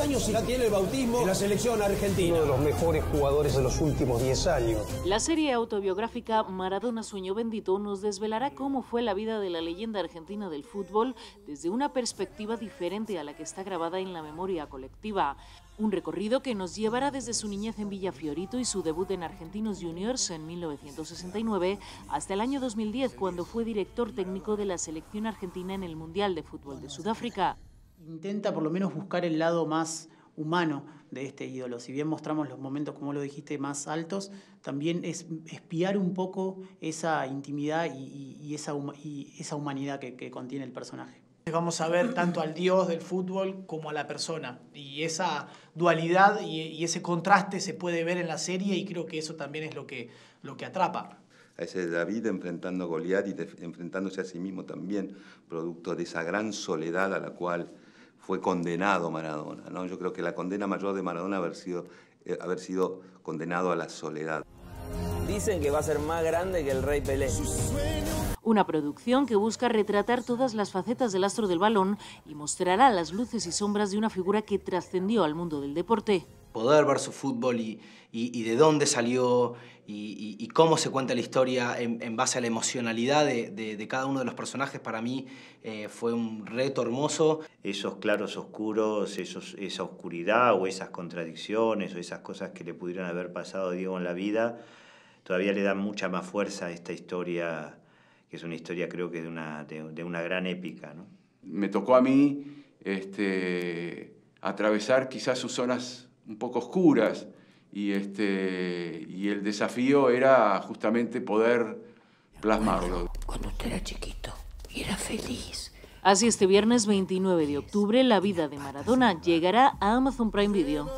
años tiene el bautismo la selección argentina. de los mejores jugadores de los últimos 10 años. La serie autobiográfica Maradona Sueño Bendito nos desvelará cómo fue la vida de la leyenda argentina del fútbol desde una perspectiva diferente a la que está grabada en la memoria colectiva. Un recorrido que nos llevará desde su niñez en Villa Fiorito y su debut en Argentinos Juniors en 1969 hasta el año 2010 cuando fue director técnico de la selección argentina en el Mundial de Fútbol de Sudáfrica intenta por lo menos buscar el lado más humano de este ídolo. Si bien mostramos los momentos, como lo dijiste, más altos, también es espiar un poco esa intimidad y, esa, esa, humanidad que, contiene el personaje. Vamos a ver tanto al dios del fútbol como a la persona. Y esa dualidad y, ese contraste se puede ver en la serie y creo que eso también es lo que, lo que atrapa. Ese David enfrentando a Goliat y enfrentándose a sí mismo también, producto de esa gran soledad a la cual fue condenado Maradona. ¿no? Yo creo que la condena mayor de Maradona haber sido, eh, haber sido condenado a la soledad. Dicen que va a ser más grande que el Rey Pelé. Una producción que busca retratar todas las facetas del astro del balón y mostrará las luces y sombras de una figura que trascendió al mundo del deporte poder ver su fútbol y, de dónde salió y, cómo se cuenta la historia en, base a la emocionalidad de, cada uno de los personajes, para mí eh, fue un reto hermoso. Esos claros oscuros, esos, esa oscuridad o esas contradicciones o esas cosas que le pudieron haber pasado a Diego en la vida, todavía le dan mucha más fuerza a esta historia, que es una historia creo que de una, una gran épica. ¿no? Me tocó a mí este, atravesar quizás sus zonas un poco oscuras y, este, y el desafío era justamente poder plasmarlo. Cuando usted era chiquito y era feliz. Así este viernes 29 de octubre, La vida de Maradona llegará a Amazon Prime Video.